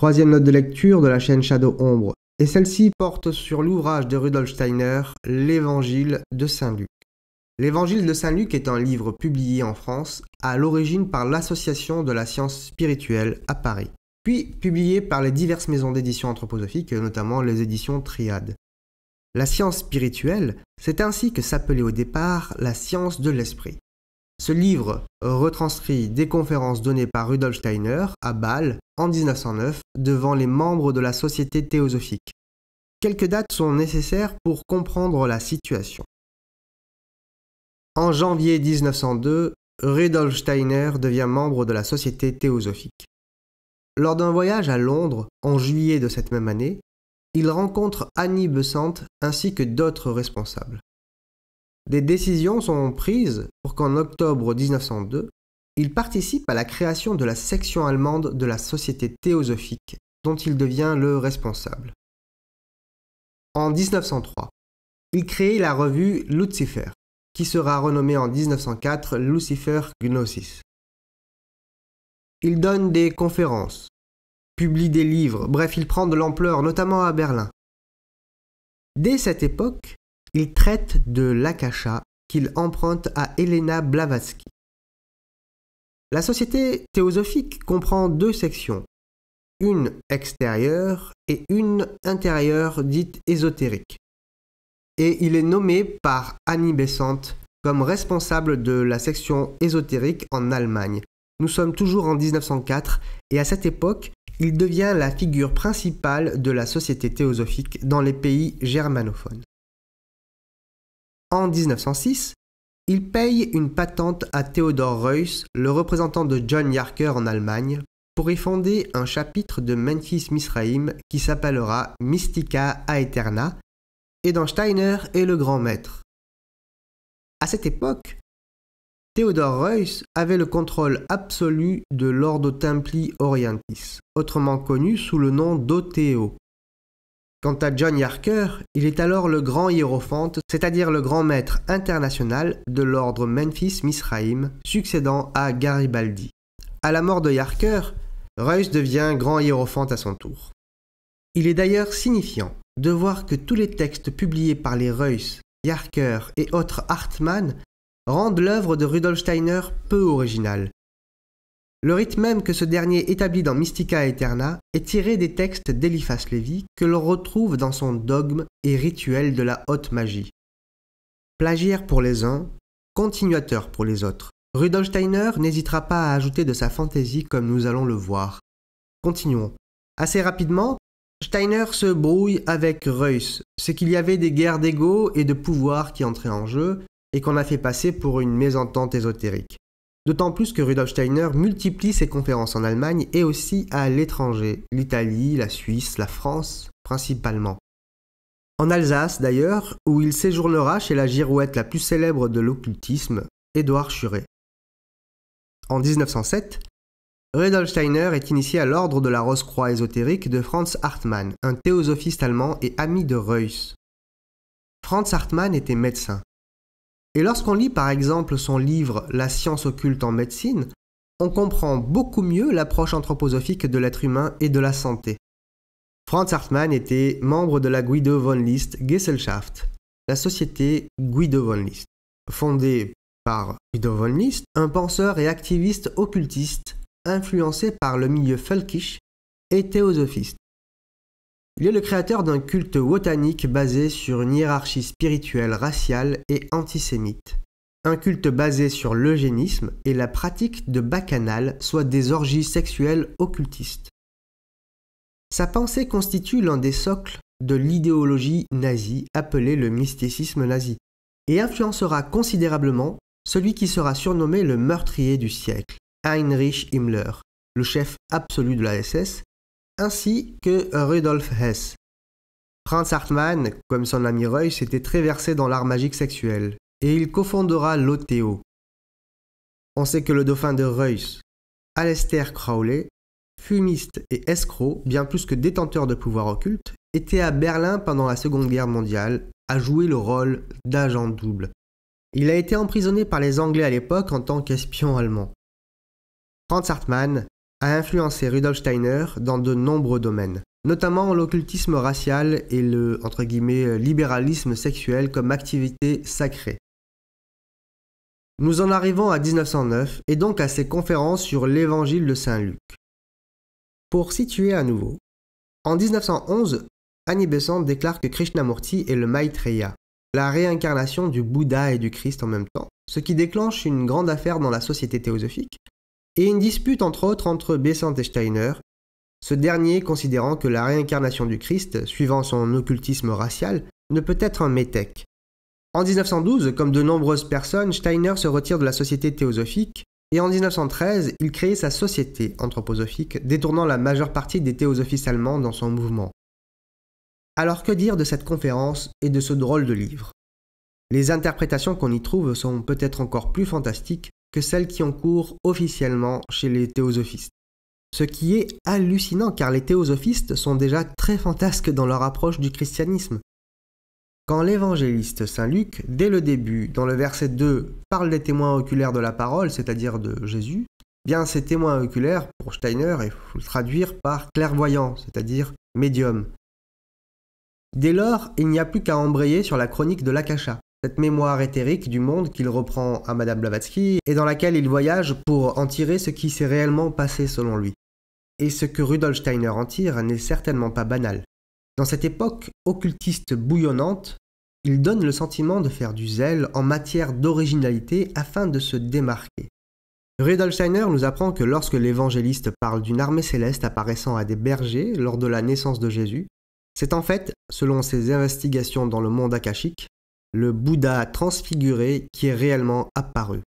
Troisième note de lecture de la chaîne Shadow Ombre, et celle-ci porte sur l'ouvrage de Rudolf Steiner, L'Évangile de Saint-Luc. L'Évangile de Saint-Luc est un livre publié en France, à l'origine par l'Association de la science spirituelle à Paris, puis publié par les diverses maisons d'édition anthroposophiques, notamment les éditions Triade. La science spirituelle, c'est ainsi que s'appelait au départ la science de l'esprit. Ce livre euh, retranscrit des conférences données par Rudolf Steiner à Bâle en 1909 devant les membres de la Société théosophique. Quelques dates sont nécessaires pour comprendre la situation. En janvier 1902, Rudolf Steiner devient membre de la Société théosophique. Lors d'un voyage à Londres en juillet de cette même année, il rencontre Annie Besant ainsi que d'autres responsables. Des décisions sont prises pour qu'en octobre 1902, il participe à la création de la section allemande de la Société théosophique, dont il devient le responsable. En 1903, il crée la revue Lucifer, qui sera renommée en 1904 Lucifer Gnosis. Il donne des conférences, publie des livres, bref, il prend de l'ampleur, notamment à Berlin. Dès cette époque, il traite de l'akasha qu'il emprunte à Helena Blavatsky. La société théosophique comprend deux sections, une extérieure et une intérieure dite ésotérique. Et il est nommé par Annie Besant comme responsable de la section ésotérique en Allemagne. Nous sommes toujours en 1904 et à cette époque, il devient la figure principale de la société théosophique dans les pays germanophones. En 1906, il paye une patente à Theodor Reuss, le représentant de John Yarker en Allemagne, pour y fonder un chapitre de Memphis Misraim qui s'appellera Mystica Aeterna, et dont Steiner est le grand maître. À cette époque, Theodor Reuss avait le contrôle absolu de l'Ordo Templi Orientis, autrement connu sous le nom d’Otheo. Quant à John Yarker, il est alors le grand hiérophante, c'est-à-dire le grand maître international de l'ordre Memphis Misraim, succédant à Garibaldi. À la mort de Yarker, Reuss devient grand hiérophante à son tour. Il est d'ailleurs signifiant de voir que tous les textes publiés par les Reuss, Yarker et autres Hartmann rendent l'œuvre de Rudolf Steiner peu originale, le rythme même que ce dernier établit dans Mystica Eterna est tiré des textes d'Eliphas Lévy que l'on retrouve dans son dogme et rituel de la haute magie. Plagiaire pour les uns, continuateur pour les autres. Rudolf Steiner n'hésitera pas à ajouter de sa fantaisie comme nous allons le voir. Continuons. Assez rapidement, Steiner se brouille avec Reuss, ce qu'il y avait des guerres d'ego et de pouvoir qui entraient en jeu et qu'on a fait passer pour une mésentente ésotérique. D'autant plus que Rudolf Steiner multiplie ses conférences en Allemagne et aussi à l'étranger, l'Italie, la Suisse, la France principalement. En Alsace d'ailleurs, où il séjournera chez la girouette la plus célèbre de l'occultisme, Édouard Churet. En 1907, Rudolf Steiner est initié à l'ordre de la Rose-Croix ésotérique de Franz Hartmann, un théosophiste allemand et ami de Reuss. Franz Hartmann était médecin. Et lorsqu'on lit par exemple son livre La science occulte en médecine, on comprend beaucoup mieux l'approche anthroposophique de l'être humain et de la santé. Franz Hartmann était membre de la Guido von List Gesellschaft, la société Guido von List, fondée par Guido von List, un penseur et activiste occultiste influencé par le milieu völkisch et théosophiste. Il est le créateur d'un culte wotanique basé sur une hiérarchie spirituelle raciale et antisémite. Un culte basé sur l'eugénisme et la pratique de bacchanal, soit des orgies sexuelles occultistes. Sa pensée constitue l'un des socles de l'idéologie nazie appelée le mysticisme nazi, et influencera considérablement celui qui sera surnommé le meurtrier du siècle, Heinrich Himmler, le chef absolu de la SS, ainsi que Rudolf Hess. Franz Hartmann, comme son ami Reuss, était très versé dans l'art magique sexuel, et il cofondera LotEO. On sait que le dauphin de Reuss, Alester Crowley, fumiste et escroc, bien plus que détenteur de pouvoir occulte, était à Berlin pendant la Seconde Guerre mondiale, à jouer le rôle d'agent double. Il a été emprisonné par les Anglais à l'époque en tant qu'espion allemand. Franz Hartmann a influencé Rudolf Steiner dans de nombreux domaines, notamment l'occultisme racial et le entre guillemets, euh, libéralisme sexuel comme activité sacrée. Nous en arrivons à 1909 et donc à ses conférences sur l'évangile de Saint-Luc. Pour situer à nouveau, en 1911, Annie Besant déclare que Krishnamurti est le Maitreya, la réincarnation du Bouddha et du Christ en même temps, ce qui déclenche une grande affaire dans la société théosophique et une dispute entre autres entre Bessant et Steiner, ce dernier considérant que la réincarnation du Christ, suivant son occultisme racial, ne peut être un métèque. En 1912, comme de nombreuses personnes, Steiner se retire de la société théosophique et en 1913, il crée sa société anthroposophique, détournant la majeure partie des théosophistes allemands dans son mouvement. Alors que dire de cette conférence et de ce drôle de livre Les interprétations qu'on y trouve sont peut-être encore plus fantastiques que celles qui ont cours officiellement chez les théosophistes. Ce qui est hallucinant car les théosophistes sont déjà très fantasques dans leur approche du christianisme. Quand l'évangéliste Saint Luc, dès le début, dans le verset 2, parle des témoins oculaires de la parole, c'est-à-dire de Jésus, eh bien ces témoins oculaires, pour Steiner, il faut le traduire par clairvoyant, c'est-à-dire médium. Dès lors, il n'y a plus qu'à embrayer sur la chronique de l'Akasha cette mémoire éthérique du monde qu'il reprend à Madame Blavatsky et dans laquelle il voyage pour en tirer ce qui s'est réellement passé selon lui. Et ce que Rudolf Steiner en tire n'est certainement pas banal. Dans cette époque occultiste bouillonnante, il donne le sentiment de faire du zèle en matière d'originalité afin de se démarquer. Rudolf Steiner nous apprend que lorsque l'évangéliste parle d'une armée céleste apparaissant à des bergers lors de la naissance de Jésus, c'est en fait, selon ses investigations dans le monde akashique, le Bouddha transfiguré qui est réellement apparu.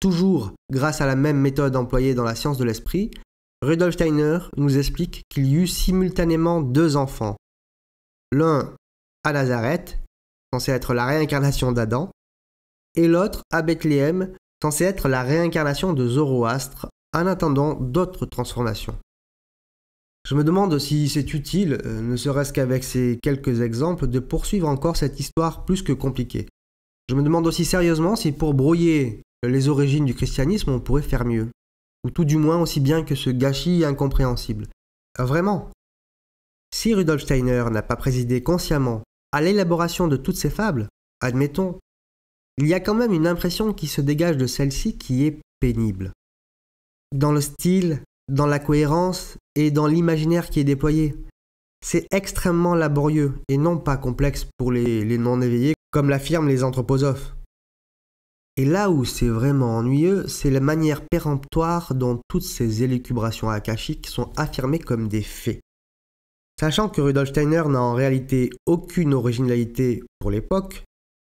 Toujours grâce à la même méthode employée dans la science de l'esprit, Rudolf Steiner nous explique qu'il y eut simultanément deux enfants. L'un à Nazareth, censé être la réincarnation d'Adam, et l'autre à Bethléem, censé être la réincarnation de Zoroastre, en attendant d'autres transformations. Je me demande si c'est utile, euh, ne serait-ce qu'avec ces quelques exemples, de poursuivre encore cette histoire plus que compliquée. Je me demande aussi sérieusement si pour brouiller les origines du christianisme, on pourrait faire mieux, ou tout du moins aussi bien que ce gâchis incompréhensible. Euh, vraiment. Si Rudolf Steiner n'a pas présidé consciemment à l'élaboration de toutes ces fables, admettons, il y a quand même une impression qui se dégage de celle-ci qui est pénible. Dans le style dans la cohérence et dans l'imaginaire qui est déployé. C'est extrêmement laborieux et non pas complexe pour les, non-éveillés, comme l'affirment les anthroposophes. Et là où c'est vraiment ennuyeux, c'est la manière péremptoire dont toutes ces élucubrations akashiques sont affirmées comme des faits. Sachant que Rudolf Steiner n'a en réalité aucune originalité pour l'époque,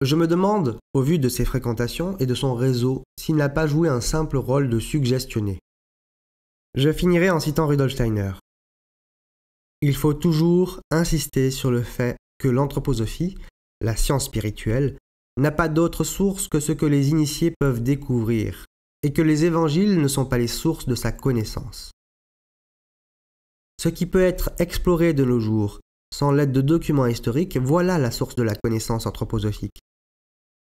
je me demande, au vu de ses fréquentations et de son réseau, s'il n'a pas joué un simple rôle de suggestionné. Je finirai en citant Rudolf Steiner. Il faut toujours insister sur le fait que l'anthroposophie, la science spirituelle, n'a pas d'autre source que ce que les initiés peuvent découvrir, et que les évangiles ne sont pas les sources de sa connaissance. Ce qui peut être exploré de nos jours, sans l'aide de documents historiques, voilà la source de la connaissance anthroposophique.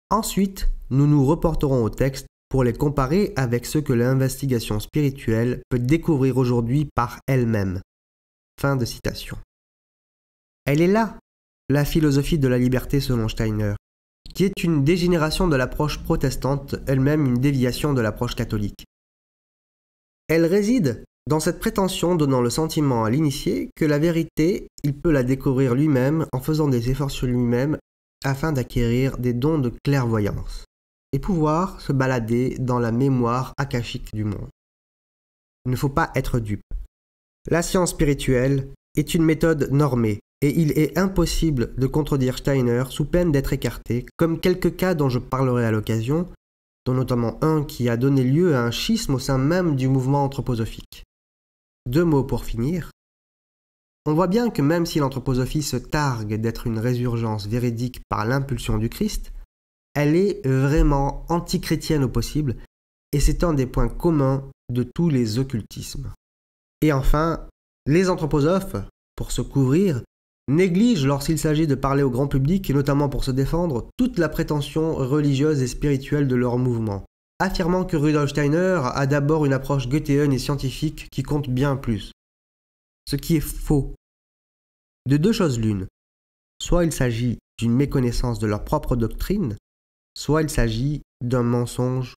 Ensuite, nous nous reporterons au texte pour les comparer avec ce que l'investigation spirituelle peut découvrir aujourd'hui par elle-même. Fin de citation. Elle est là, la philosophie de la liberté selon Steiner, qui est une dégénération de l'approche protestante, elle-même une déviation de l'approche catholique. Elle réside dans cette prétention donnant le sentiment à l'initié que la vérité, il peut la découvrir lui-même en faisant des efforts sur lui-même afin d'acquérir des dons de clairvoyance et pouvoir se balader dans la mémoire akashique du monde. Il ne faut pas être dupe. La science spirituelle est une méthode normée et il est impossible de contredire Steiner sous peine d'être écarté, comme quelques cas dont je parlerai à l'occasion, dont notamment un qui a donné lieu à un schisme au sein même du mouvement anthroposophique. Deux mots pour finir. On voit bien que même si l'anthroposophie se targue d'être une résurgence véridique par l'impulsion du Christ, elle est vraiment antichrétienne au possible, et c'est un des points communs de tous les occultismes. Et enfin, les anthroposophes, pour se couvrir, négligent lorsqu'il s'agit de parler au grand public, et notamment pour se défendre, toute la prétention religieuse et spirituelle de leur mouvement, affirmant que Rudolf Steiner a d'abord une approche goethéenne et scientifique qui compte bien plus. Ce qui est faux. De deux choses l'une. Soit il s'agit d'une méconnaissance de leur propre doctrine, soit il s'agit d'un mensonge